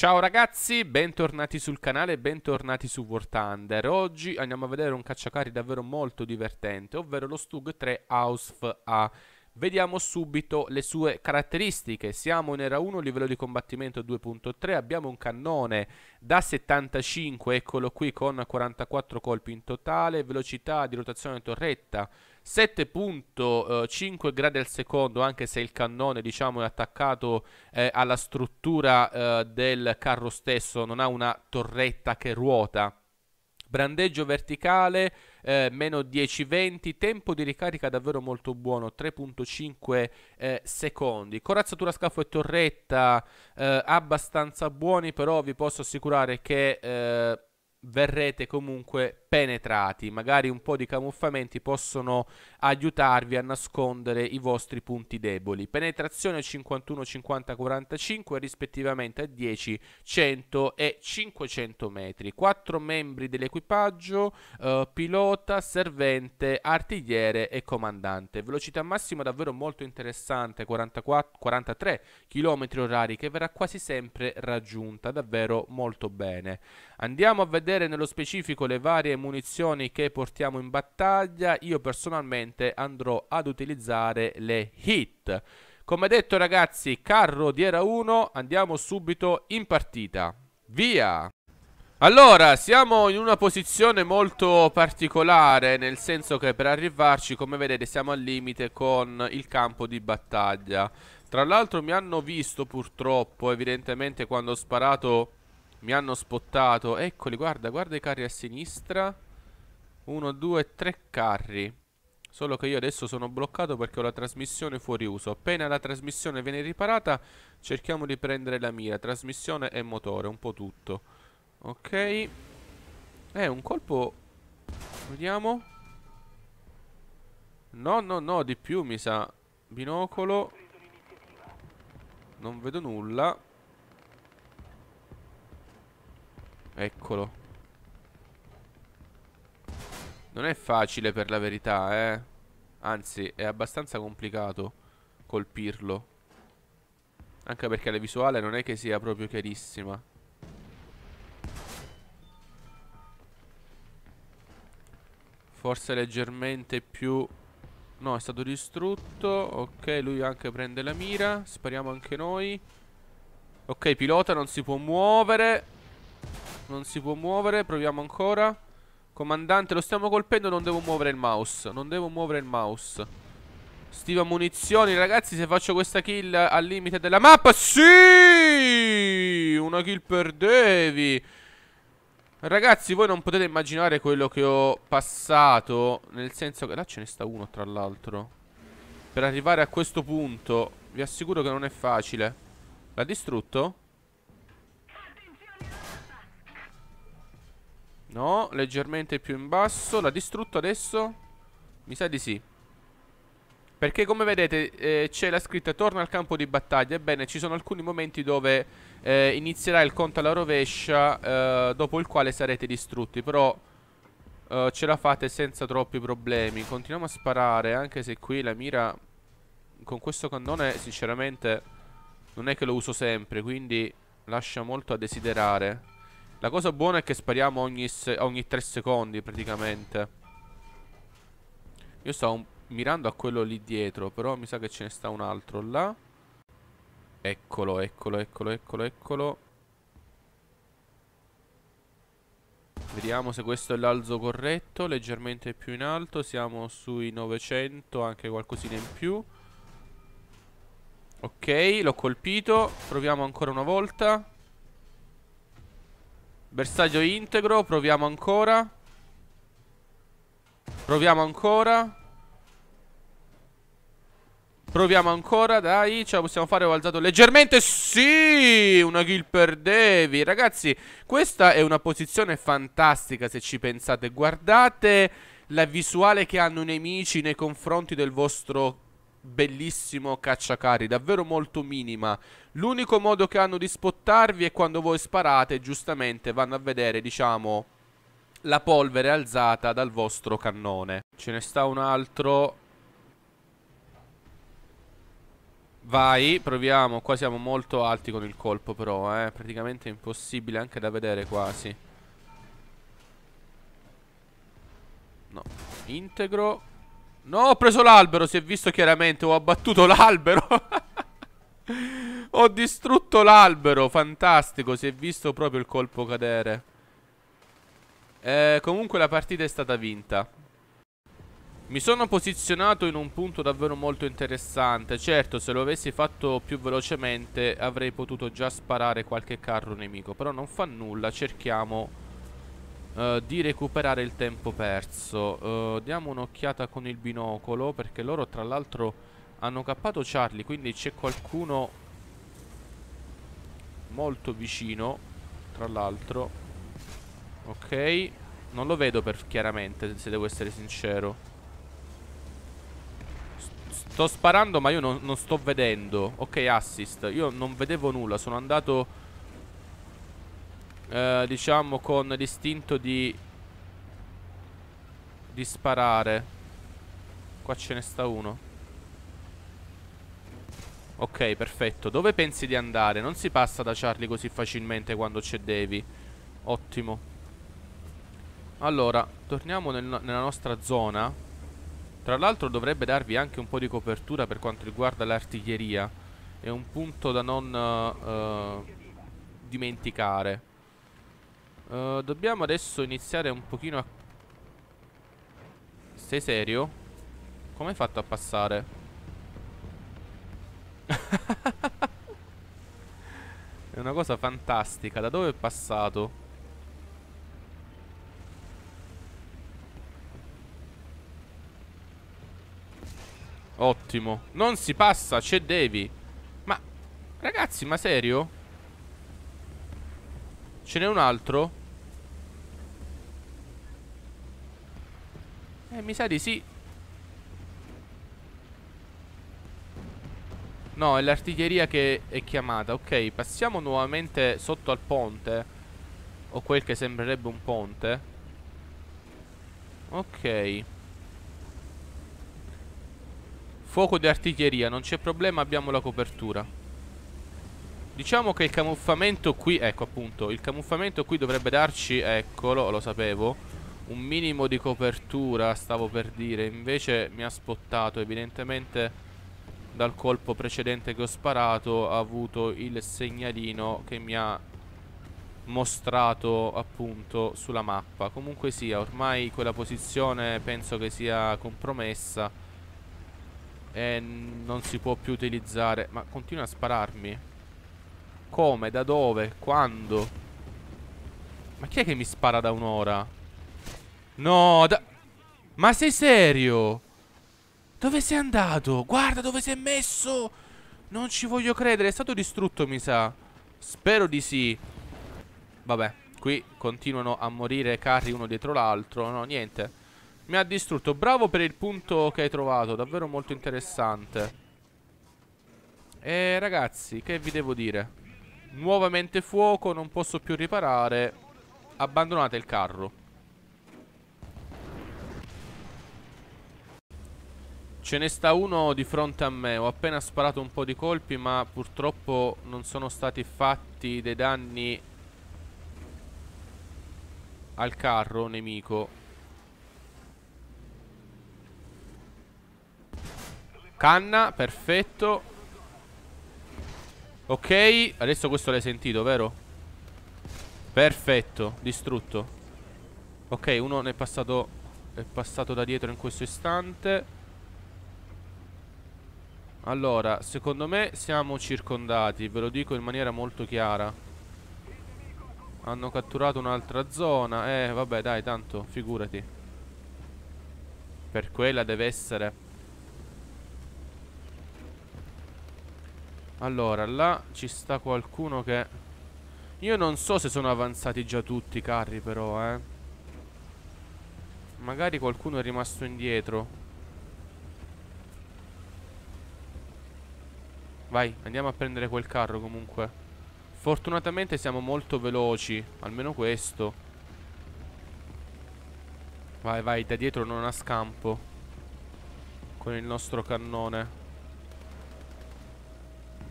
Ciao ragazzi, bentornati sul canale e bentornati su War Thunder. Oggi andiamo a vedere un cacciacari davvero molto divertente, ovvero lo Stug 3 Ausf A. Vediamo subito le sue caratteristiche. Siamo in era 1, livello di combattimento 2.3, abbiamo un cannone da 75, eccolo qui con 44 colpi in totale, velocità di rotazione torretta 7.5 gradi al secondo anche se il cannone diciamo, è attaccato eh, alla struttura eh, del carro stesso non ha una torretta che ruota brandeggio verticale eh, meno 10-20 tempo di ricarica davvero molto buono 3.5 eh, secondi corazzatura scafo e torretta eh, abbastanza buoni però vi posso assicurare che eh, verrete comunque penetrati. Magari un po' di camuffamenti possono aiutarvi a nascondere i vostri punti deboli. Penetrazione 51, 50, 45 rispettivamente a 10, 100 e 500 metri. 4 membri dell'equipaggio, eh, pilota, servente, artigliere e comandante. Velocità massima davvero molto interessante, 44, 43 km orari che verrà quasi sempre raggiunta, davvero molto bene. Andiamo a vedere nello specifico le varie munizioni che portiamo in battaglia io personalmente andrò ad utilizzare le hit come detto ragazzi carro di era 1 andiamo subito in partita via allora, siamo in una posizione molto particolare, nel senso che per arrivarci, come vedete, siamo al limite con il campo di battaglia. Tra l'altro mi hanno visto purtroppo, evidentemente quando ho sparato mi hanno spottato. Eccoli, guarda, guarda i carri a sinistra. Uno, due, tre carri. Solo che io adesso sono bloccato perché ho la trasmissione fuori uso. Appena la trasmissione viene riparata, cerchiamo di prendere la mira. Trasmissione e motore, un po' tutto. Ok. Eh, un colpo... Vediamo. No, no, no, di più mi sa. Binocolo. Non vedo nulla. Eccolo. Non è facile per la verità, eh. Anzi, è abbastanza complicato colpirlo. Anche perché la visuale non è che sia proprio chiarissima. Forse leggermente più... No, è stato distrutto. Ok, lui anche prende la mira. Spariamo anche noi. Ok, pilota non si può muovere. Non si può muovere, proviamo ancora Comandante, lo stiamo colpendo, non devo muovere il mouse Non devo muovere il mouse Stiva munizioni, ragazzi, se faccio questa kill al limite della mappa Sì! Una kill per Devi Ragazzi, voi non potete immaginare quello che ho passato Nel senso che... Là ce ne sta uno, tra l'altro Per arrivare a questo punto Vi assicuro che non è facile L'ha distrutto? No, leggermente più in basso L'ha distrutto adesso? Mi sa di sì Perché come vedete eh, c'è la scritta Torna al campo di battaglia Ebbene, ci sono alcuni momenti dove eh, inizierà il conto alla rovescia eh, Dopo il quale sarete distrutti Però eh, ce la fate senza troppi problemi Continuiamo a sparare Anche se qui la mira Con questo cannone sinceramente Non è che lo uso sempre Quindi lascia molto a desiderare la cosa buona è che spariamo ogni, ogni 3 secondi praticamente Io stavo mirando a quello lì dietro Però mi sa che ce ne sta un altro là Eccolo, eccolo, eccolo, eccolo, eccolo Vediamo se questo è l'alzo corretto Leggermente più in alto Siamo sui 900 Anche qualcosina in più Ok, l'ho colpito Proviamo ancora una volta Bersaglio integro, proviamo ancora Proviamo ancora Proviamo ancora, dai, ce la possiamo fare, ho alzato leggermente, sì, una kill per Devi Ragazzi, questa è una posizione fantastica se ci pensate Guardate la visuale che hanno i nemici nei confronti del vostro bellissimo cacciacari, davvero molto minima. L'unico modo che hanno di spottarvi è quando voi sparate, giustamente vanno a vedere, diciamo, la polvere alzata dal vostro cannone. Ce ne sta un altro. Vai, proviamo. Qua siamo molto alti con il colpo però, eh. Praticamente impossibile anche da vedere quasi. No, integro No, ho preso l'albero, si è visto chiaramente, ho abbattuto l'albero Ho distrutto l'albero, fantastico, si è visto proprio il colpo cadere eh, Comunque la partita è stata vinta mi sono posizionato in un punto davvero molto interessante Certo se lo avessi fatto più velocemente avrei potuto già sparare qualche carro nemico Però non fa nulla cerchiamo eh, di recuperare il tempo perso uh, Diamo un'occhiata con il binocolo Perché loro tra l'altro hanno cappato Charlie Quindi c'è qualcuno molto vicino Tra l'altro Ok Non lo vedo per, chiaramente se devo essere sincero Sto sparando ma io non, non sto vedendo Ok assist Io non vedevo nulla Sono andato eh, diciamo con l'istinto di di sparare Qua ce ne sta uno Ok perfetto Dove pensi di andare? Non si passa da Charlie così facilmente quando c'è Devi Ottimo Allora Torniamo nel, nella nostra zona Tra l'altro dovrebbe darvi anche un po' di copertura Per quanto riguarda l'artiglieria È un punto da non uh, Dimenticare eh, dobbiamo adesso iniziare un pochino a... Sei serio? Come hai fatto a passare? È una cosa fantastica. Da dove è passato? Ottimo. Non si passa, c'è Devi. Ma... Ragazzi, ma serio? Ce n'è un altro? Eh, mi sa di sì. No, è l'artiglieria che è chiamata. Ok, passiamo nuovamente sotto al ponte. O quel che sembrerebbe un ponte. Ok. Fuoco di artiglieria, non c'è problema, abbiamo la copertura. Diciamo che il camuffamento qui, ecco appunto, il camuffamento qui dovrebbe darci, eccolo, lo sapevo un minimo di copertura stavo per dire invece mi ha spottato evidentemente dal colpo precedente che ho sparato ha avuto il segnalino che mi ha mostrato appunto sulla mappa comunque sia ormai quella posizione penso che sia compromessa e non si può più utilizzare ma continua a spararmi come da dove quando ma chi è che mi spara da un'ora No, da... Ma sei serio? Dove sei andato? Guarda dove sei messo! Non ci voglio credere, è stato distrutto mi sa Spero di sì Vabbè, qui continuano a morire carri uno dietro l'altro No, niente Mi ha distrutto, bravo per il punto che hai trovato Davvero molto interessante E ragazzi, che vi devo dire? Nuovamente fuoco, non posso più riparare Abbandonate il carro Ce ne sta uno di fronte a me, ho appena sparato un po' di colpi ma purtroppo non sono stati fatti dei danni al carro nemico Canna, perfetto Ok, adesso questo l'hai sentito, vero? Perfetto, distrutto Ok, uno è passato, è passato da dietro in questo istante allora, secondo me siamo circondati, ve lo dico in maniera molto chiara. Hanno catturato un'altra zona. Eh, vabbè, dai, tanto, figurati. Per quella deve essere. Allora, là ci sta qualcuno che... Io non so se sono avanzati già tutti i carri, però, eh. Magari qualcuno è rimasto indietro. Vai, andiamo a prendere quel carro comunque. Fortunatamente siamo molto veloci. Almeno questo. Vai, vai, da dietro non ha scampo. Con il nostro cannone.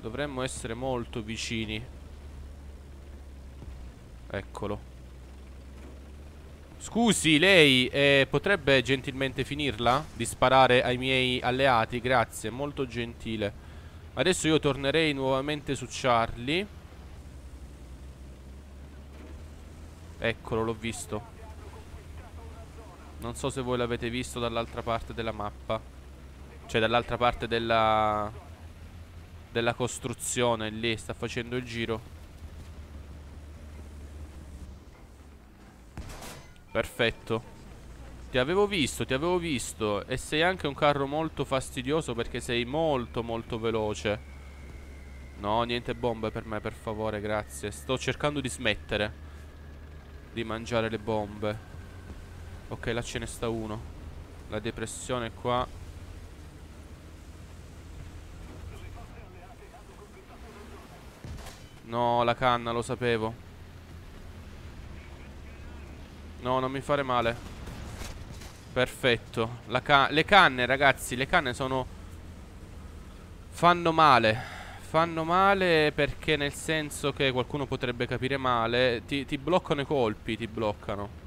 Dovremmo essere molto vicini. Eccolo. Scusi, lei eh, potrebbe gentilmente finirla? Di sparare ai miei alleati? Grazie, molto gentile. Adesso io tornerei nuovamente su Charlie Eccolo, l'ho visto Non so se voi l'avete visto dall'altra parte della mappa Cioè dall'altra parte della... Della costruzione Lì, sta facendo il giro Perfetto ti avevo visto, ti avevo visto E sei anche un carro molto fastidioso Perché sei molto molto veloce No, niente bombe per me, per favore, grazie Sto cercando di smettere Di mangiare le bombe Ok, là ce ne sta uno La depressione è qua No, la canna, lo sapevo No, non mi fare male Perfetto ca Le canne ragazzi Le canne sono Fanno male Fanno male perché nel senso che qualcuno potrebbe capire male Ti, ti bloccano i colpi Ti bloccano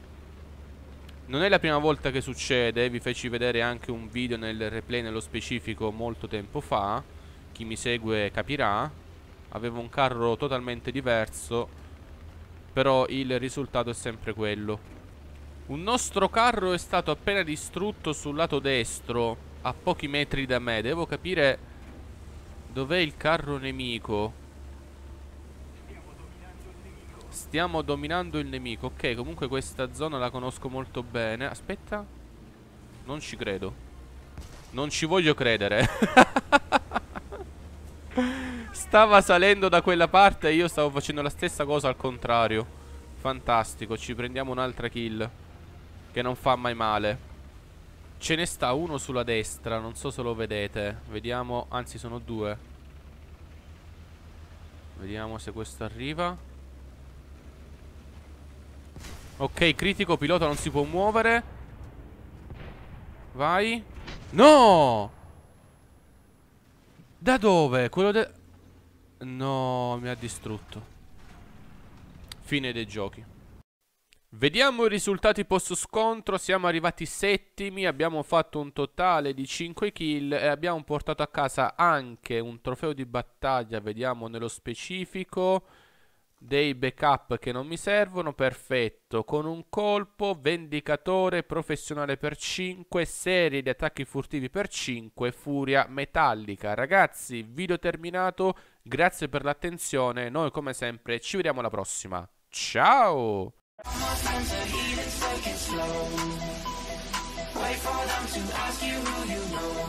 non è la prima volta che succede, vi feci vedere anche un video nel replay nello specifico molto tempo fa, chi mi segue capirà, avevo un carro totalmente diverso, però il risultato è sempre quello. Un nostro carro è stato appena distrutto sul lato destro, a pochi metri da me. Devo capire dov'è il carro nemico. Stiamo dominando il nemico. Ok, comunque questa zona la conosco molto bene. Aspetta. Non ci credo. Non ci voglio credere. Stava salendo da quella parte e io stavo facendo la stessa cosa al contrario. Fantastico, ci prendiamo un'altra kill. Che non fa mai male Ce ne sta uno sulla destra Non so se lo vedete Vediamo Anzi sono due Vediamo se questo arriva Ok critico Pilota non si può muovere Vai No Da dove? Quello de... No mi ha distrutto Fine dei giochi Vediamo i risultati post scontro, siamo arrivati settimi, abbiamo fatto un totale di 5 kill e abbiamo portato a casa anche un trofeo di battaglia, vediamo nello specifico, dei backup che non mi servono, perfetto, con un colpo, vendicatore, professionale per 5, serie di attacchi furtivi per 5, furia metallica. Ragazzi, video terminato, grazie per l'attenzione, noi come sempre ci vediamo alla prossima, ciao! Wait for them to ask you who you know.